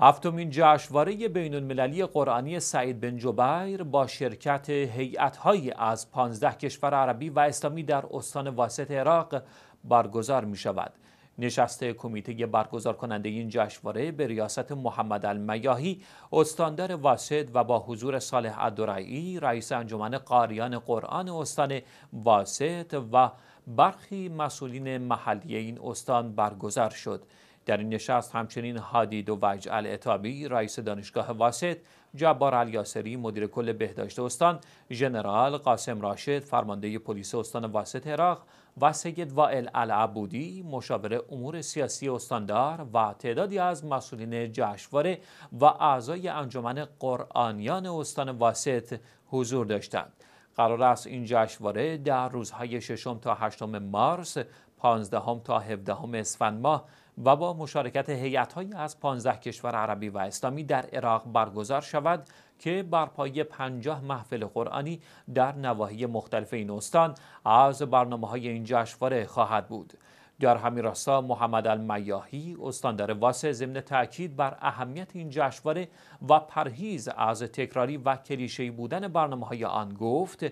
هفتمین جشنواره بین المللی قرآنی سعید بن جبیر با شرکت هیئت‌های از 15 کشور عربی و اسلامی در استان واسط عراق برگزار می شود. نشست کمیته برگزار کننده این جشنواره به ریاست محمد المیاهی استاندار واسط و با حضور صالح الدرعی رئیس انجمن قاریان قرآن استان واسط و برخی مسئولین محلی این استان برگزار شد. در این نشست همچنین هادی و وجع الاتابی رئیس دانشگاه واسط جبار الیاسری مدیر کل بهداشت استان ژنرال قاسم راشد فرمانده پلیس استان واسط عراق و سید وائل العبودی مشاور امور سیاسی استاندار و تعدادی از مسئولین جشنواره و اعضای انجمن قرآنیان استان واسط حضور داشتند قرار است این جشنواره در روزهای ششم تا هشتم مارس 15 تا 17 اسفند ماه و با مشارکت هیئت‌هایی از 15 کشور عربی و اسلامی در عراق برگزار شود که بر 50 محفل قرآنی در نواحی مختلف این استان از برنامه های این جشنواره خواهد بود. در همین راستا محمد المیاهی استاندار واسه ضمن تاکید بر اهمیت این جشنواره و پرهیز از تکراری و کلیشه‌ای بودن برنامه های آن گفت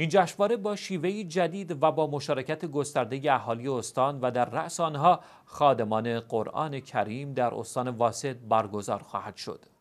این جشنواره با شیوهی جدید و با مشارکت گسترده اهالی استان و در رأس آنها خادمان قرآن کریم در استان واسط برگزار خواهد شد.